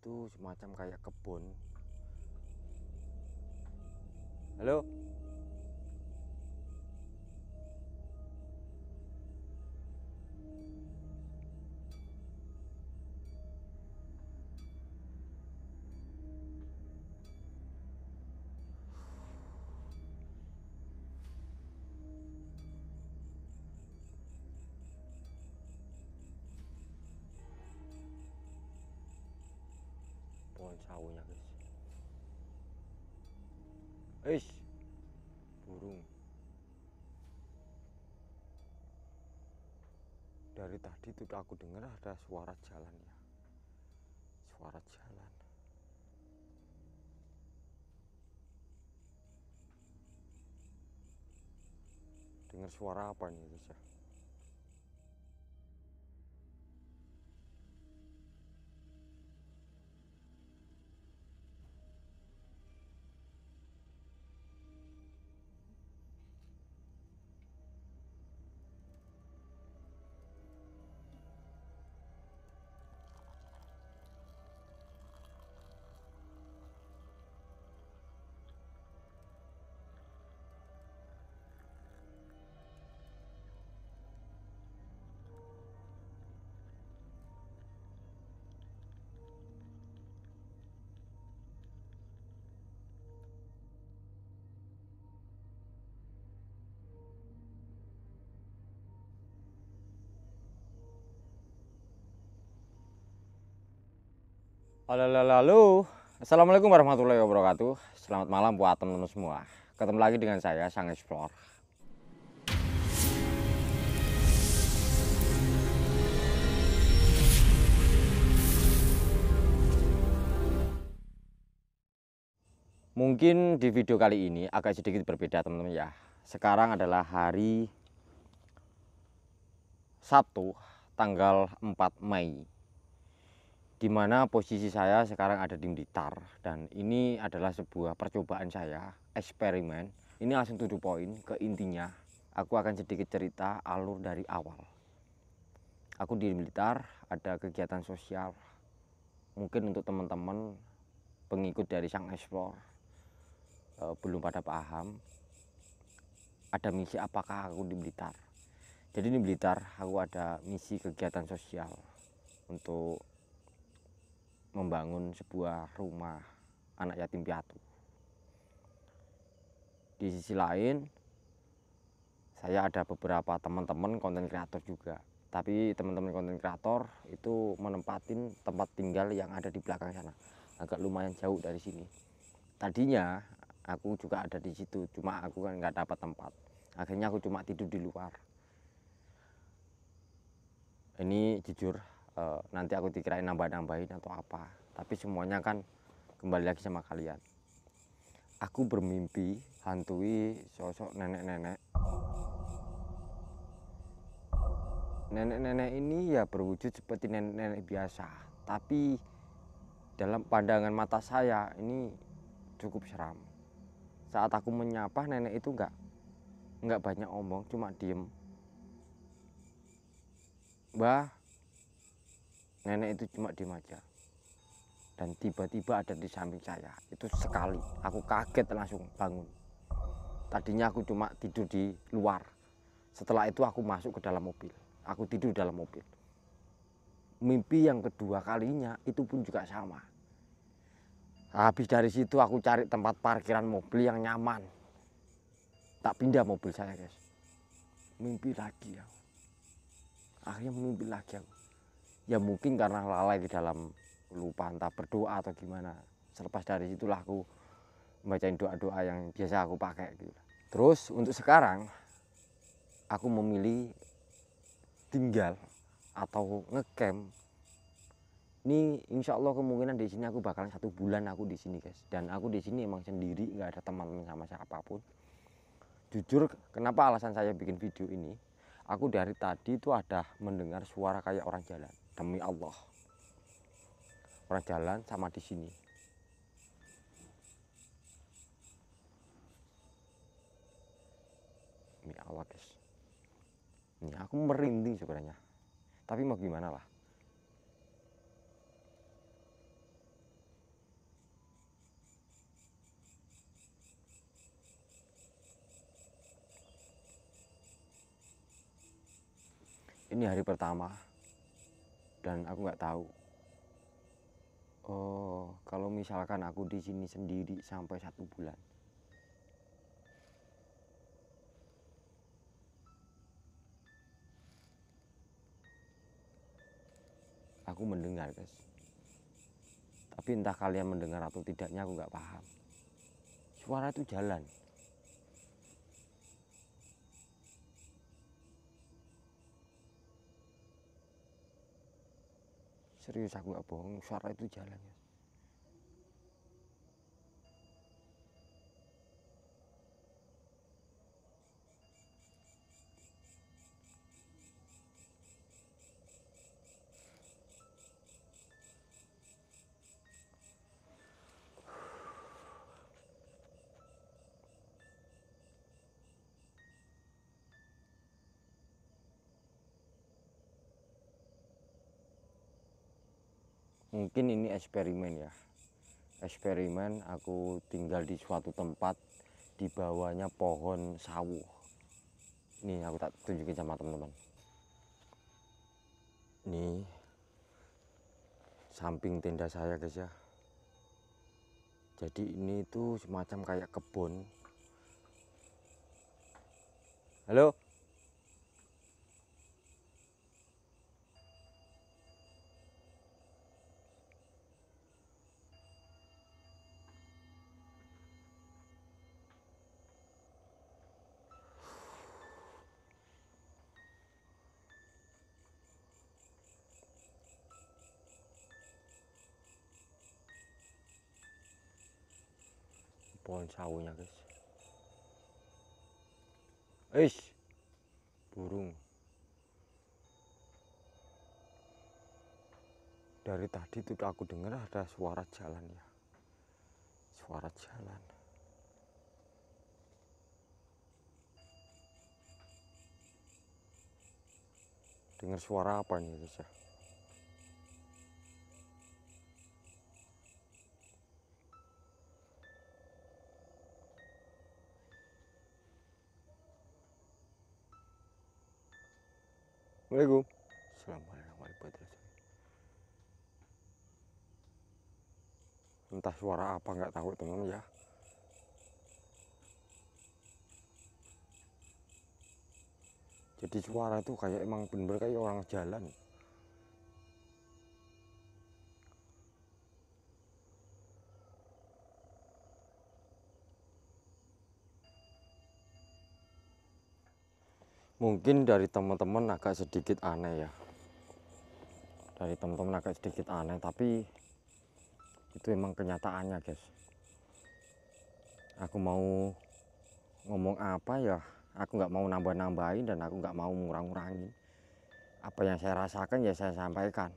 itu semacam kayak kebun halo sawunya guys Eish burung dari tadi tuh aku dengar ada suara jalan ya suara jalan dengar suara apa nih guys ya? Halo, lalu Assalamualaikum warahmatullahi wabarakatuh Selamat malam buat teman-teman semua Ketemu lagi dengan saya, Sang Explorer Mungkin di video kali ini agak sedikit berbeda teman-teman ya Sekarang adalah hari Sabtu tanggal 4 Mei di mana posisi saya sekarang ada di blitar dan ini adalah sebuah percobaan saya, eksperimen. Ini langsung tujuh poin ke intinya. Aku akan sedikit cerita alur dari awal. Aku di blitar ada kegiatan sosial. Mungkin untuk teman-teman pengikut dari sang explore eh, belum pada paham ada misi apakah aku di blitar jadi di blitar aku ada misi kegiatan sosial untuk membangun sebuah rumah anak yatim piatu. Di sisi lain, saya ada beberapa teman-teman konten kreator juga. Tapi teman-teman konten kreator itu menempatin tempat tinggal yang ada di belakang sana. Agak lumayan jauh dari sini. Tadinya aku juga ada di situ, cuma aku kan nggak dapat tempat. Akhirnya aku cuma tidur di luar. Ini jujur Eh, nanti aku dikirain nambah-nambahin atau apa tapi semuanya kan kembali lagi sama kalian aku bermimpi hantui sosok nenek-nenek nenek-nenek ini ya berwujud seperti nenek-nenek biasa tapi dalam pandangan mata saya ini cukup seram saat aku menyapa nenek itu enggak enggak banyak omong cuma diem Mbah nenek itu cuma di aja dan tiba-tiba ada di samping saya itu sekali aku kaget langsung bangun tadinya aku cuma tidur di luar setelah itu aku masuk ke dalam mobil aku tidur dalam mobil mimpi yang kedua kalinya itu pun juga sama habis dari situ aku cari tempat parkiran mobil yang nyaman tak pindah mobil saya guys mimpi lagi ya akhirnya mimpi lagi aku ya mungkin karena lalai di dalam lupa entah berdoa atau gimana selepas dari situlah aku membacain doa-doa yang biasa aku pakai gitu terus untuk sekarang aku memilih tinggal atau ngecamp ini insya Allah kemungkinan di sini aku bakalan satu bulan aku di sini guys dan aku di sini emang sendiri nggak ada teman sama siapapun jujur kenapa alasan saya bikin video ini aku dari tadi itu ada mendengar suara kayak orang jalan demi Allah orang jalan sama di sini demi Allah guys ini aku merinding sebenarnya tapi mau gimana lah ini hari pertama dan aku nggak tahu oh kalau misalkan aku di sini sendiri sampai satu bulan aku mendengar guys tapi entah kalian mendengar atau tidaknya aku nggak paham suara itu jalan serius aku nggak bohong suara itu jalan mungkin ini eksperimen ya eksperimen aku tinggal di suatu tempat di bawahnya pohon sawu ini aku tak tunjukin sama teman-teman ini samping tenda saya guys ya jadi ini tuh semacam kayak kebun halo pohon sawunya guys Eish, burung dari tadi itu aku dengar ada suara jalan ya suara jalan dengar suara apa nih guys ya Assalamualaikum. Assalamualaikum Entah suara apa nggak tahu teman ya. Jadi suara tuh kayak emang bener kayak orang jalan. mungkin dari teman-teman agak sedikit aneh ya dari teman-teman agak sedikit aneh tapi itu emang kenyataannya guys aku mau ngomong apa ya aku nggak mau nambah-nambahin dan aku nggak mau ngurang-ngurangin apa yang saya rasakan ya saya sampaikan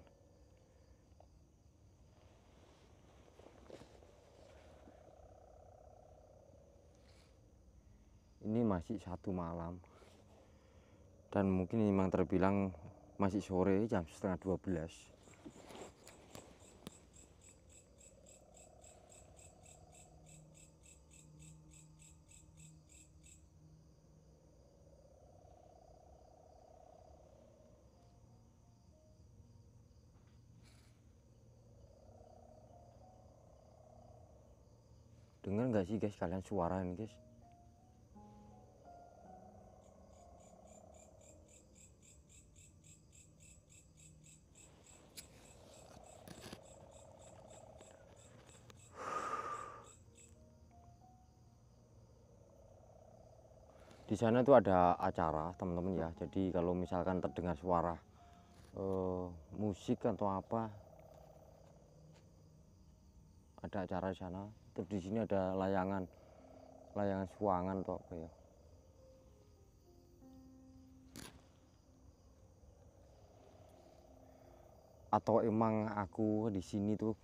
ini masih satu malam dan mungkin memang terbilang masih sore jam setengah 12 dengar nggak sih guys kalian suara ini guys di sana itu ada acara teman-teman ya jadi kalau misalkan terdengar suara uh, musik atau apa ada acara di sana terus di sini ada layangan layangan suangan atau apa ya atau emang aku di sini tuh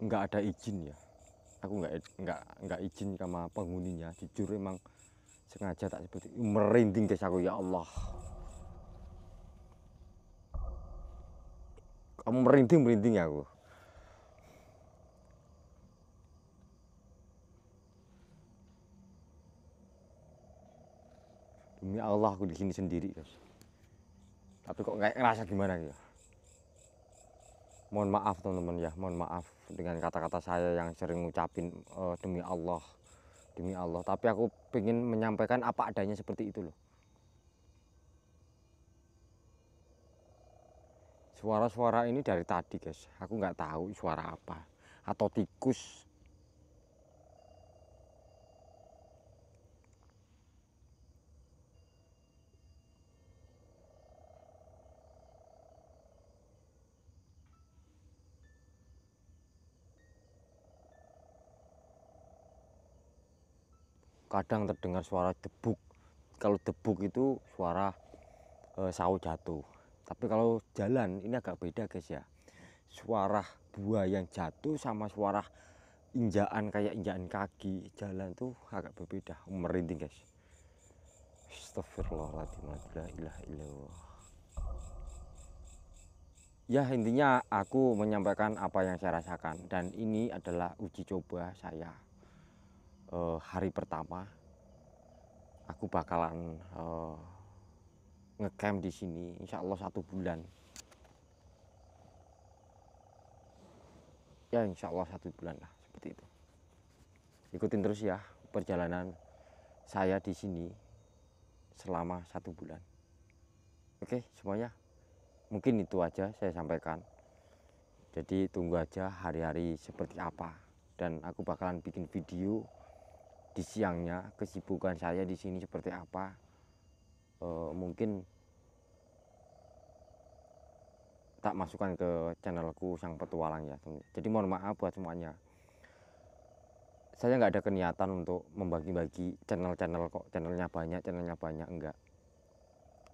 nggak ada izin ya aku nggak nggak nggak izin sama penghuninya jujur emang sengaja tak seperti merinding guys aku ya Allah kamu merinding merinding aku demi Allah aku di sini sendiri guys tapi kok nggak ngerasa gimana ya mohon maaf teman-teman ya mohon maaf dengan kata-kata saya yang sering ngucapin uh, demi Allah demi Allah tapi aku ingin menyampaikan apa adanya seperti itu loh suara-suara ini dari tadi guys aku nggak tahu suara apa atau tikus Kadang terdengar suara debuk. Kalau debuk itu suara e, sawo jatuh. Tapi kalau jalan ini agak beda guys ya. Suara buah yang jatuh sama suara injaan kayak injaan kaki jalan tuh agak berbeda merinding guys Astagfirullahaladzim ya intinya aku menyampaikan apa yang saya rasakan dan ini adalah uji coba saya uh, hari pertama aku bakalan uh, ngecamp di sini insya Allah satu bulan ya insya Allah satu bulan lah seperti itu ikutin terus ya perjalanan saya di sini selama satu bulan oke semuanya mungkin itu aja saya sampaikan jadi tunggu aja hari-hari seperti apa dan aku bakalan bikin video di siangnya kesibukan saya di sini seperti apa e, mungkin tak masukkan ke channelku sang petualang ya jadi mohon maaf buat semuanya saya nggak ada keniatan untuk membagi-bagi channel-channel kok channelnya banyak channelnya banyak enggak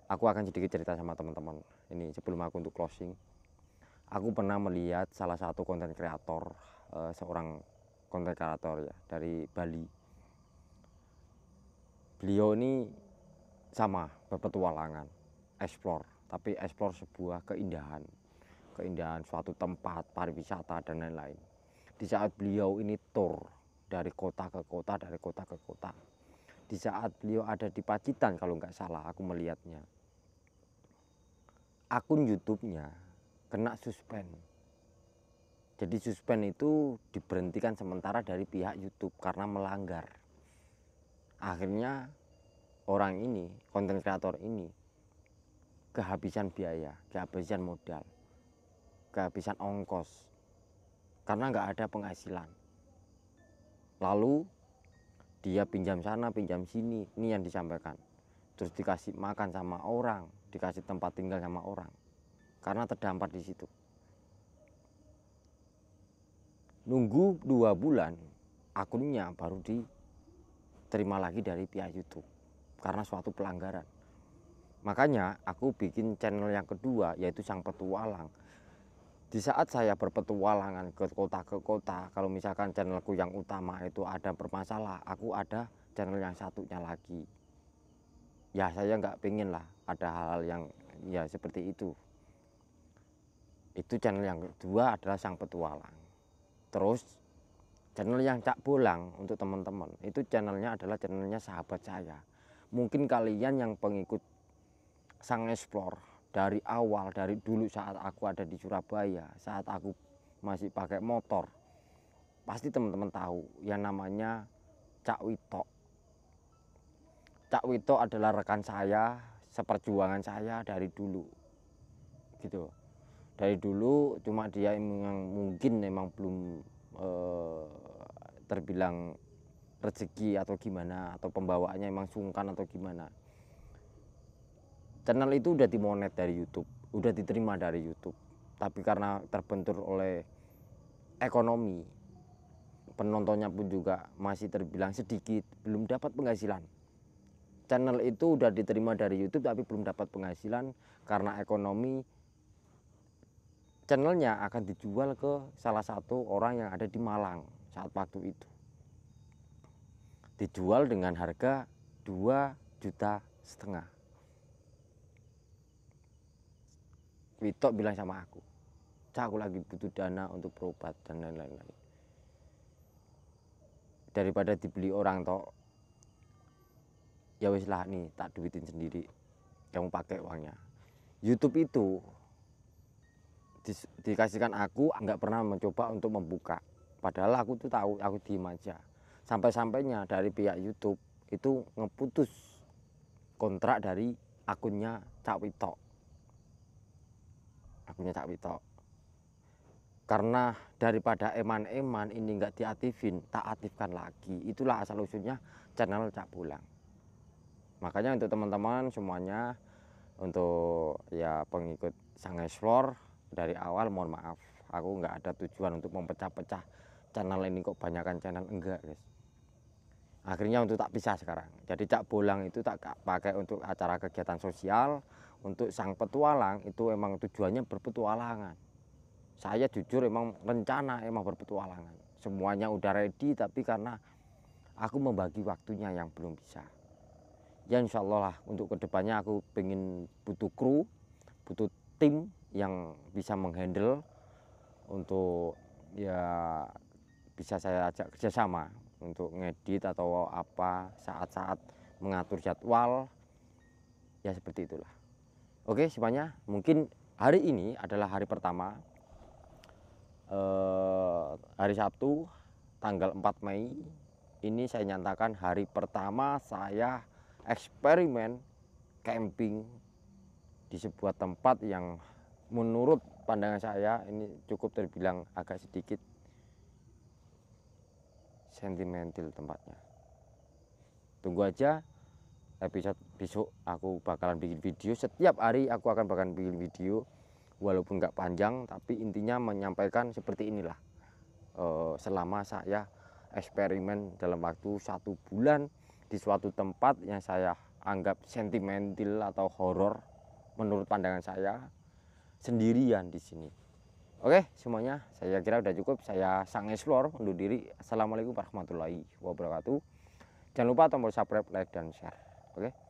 aku akan sedikit cerita sama teman-teman ini sebelum aku untuk closing aku pernah melihat salah satu konten kreator eh, seorang konten kreator ya dari Bali beliau ini sama berpetualangan, explore, tapi explore sebuah keindahan, keindahan suatu tempat, pariwisata dan lain-lain. Di saat beliau ini tour dari kota ke kota, dari kota ke kota. Di saat beliau ada di Pacitan kalau nggak salah aku melihatnya. Akun YouTube-nya kena suspend. Jadi suspend itu diberhentikan sementara dari pihak YouTube karena melanggar akhirnya orang ini konten kreator ini kehabisan biaya kehabisan modal kehabisan ongkos karena nggak ada penghasilan lalu dia pinjam sana pinjam sini ini yang disampaikan terus dikasih makan sama orang dikasih tempat tinggal sama orang karena terdampar di situ nunggu dua bulan akunnya baru di terima lagi dari pihak YouTube karena suatu pelanggaran. Makanya aku bikin channel yang kedua yaitu Sang Petualang. Di saat saya berpetualangan ke kota ke kota, kalau misalkan channelku yang utama itu ada bermasalah, aku ada channel yang satunya lagi. Ya saya nggak pingin lah ada hal-hal yang ya seperti itu. Itu channel yang kedua adalah Sang Petualang. Terus channel yang cak pulang untuk teman-teman itu channelnya adalah channelnya sahabat saya mungkin kalian yang pengikut sang explore dari awal dari dulu saat aku ada di Surabaya saat aku masih pakai motor pasti teman-teman tahu yang namanya Cak Wito Cak Wito adalah rekan saya seperjuangan saya dari dulu gitu dari dulu cuma dia yang mungkin memang belum eh, terbilang rezeki atau gimana atau pembawaannya emang sungkan atau gimana channel itu udah dimonet dari YouTube udah diterima dari YouTube tapi karena terbentur oleh ekonomi penontonnya pun juga masih terbilang sedikit belum dapat penghasilan channel itu udah diterima dari YouTube tapi belum dapat penghasilan karena ekonomi channelnya akan dijual ke salah satu orang yang ada di Malang saat waktu itu. Dijual dengan harga 2 juta setengah. Wito bilang sama aku, Cak aku lagi butuh dana untuk berobat dan lain-lain. Daripada dibeli orang toh, ya wis lah nih tak duitin sendiri kamu pakai uangnya YouTube itu di, dikasihkan aku nggak pernah mencoba untuk membuka padahal aku tuh tahu aku diem aja sampai-sampainya dari pihak YouTube itu ngeputus kontrak dari akunnya Cak Wito akunnya Cak Wito karena daripada eman-eman ini nggak diaktifin tak aktifkan lagi itulah asal usulnya channel Cak Pulang makanya untuk teman-teman semuanya untuk ya pengikut Sang Explore dari awal mohon maaf aku nggak ada tujuan untuk mempecah-pecah channel ini kok banyakkan channel enggak guys akhirnya untuk tak pisah sekarang jadi cak bolang itu tak pakai untuk acara kegiatan sosial untuk sang petualang itu emang tujuannya berpetualangan saya jujur emang rencana emang berpetualangan semuanya udah ready tapi karena aku membagi waktunya yang belum bisa ya insya Allah lah untuk kedepannya aku pengen butuh kru butuh tim yang bisa menghandle untuk ya bisa saya ajak kerjasama untuk ngedit atau apa saat-saat mengatur jadwal ya seperti itulah oke semuanya mungkin hari ini adalah hari pertama eh, hari Sabtu tanggal 4 Mei ini saya nyatakan hari pertama saya eksperimen camping di sebuah tempat yang menurut pandangan saya ini cukup terbilang agak sedikit sentimental tempatnya tunggu aja episode besok aku bakalan bikin video setiap hari aku akan bakalan bikin video walaupun nggak panjang tapi intinya menyampaikan seperti inilah eh, selama saya eksperimen dalam waktu satu bulan di suatu tempat yang saya anggap sentimental atau horor menurut pandangan saya sendirian di sini Oke semuanya, saya kira sudah cukup. Saya Sang explore undur diri. Assalamualaikum warahmatullahi wabarakatuh. Jangan lupa tombol subscribe, like, dan share. Oke.